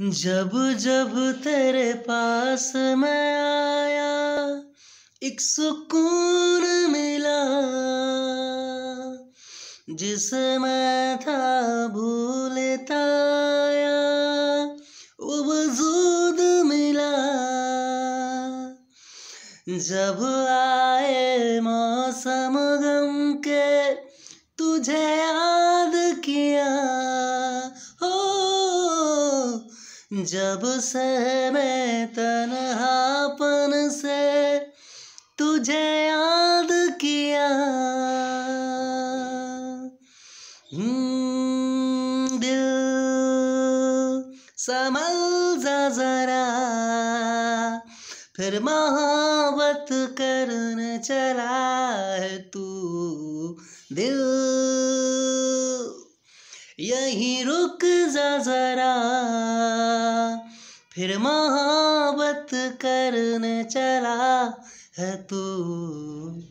जब जब तेरे पास मैं आया एक सुकून मिला जिस मैं था भूलता वो वजूद मिला जब आए मौसम गम के तुझे आ जब से मैं तनहापन से तुझे याद किया हम्म, दिल जा जरा फिर महावत करने चला है तू दिल यही रुक जा जरा फिर मोहब्बत करने चला है तू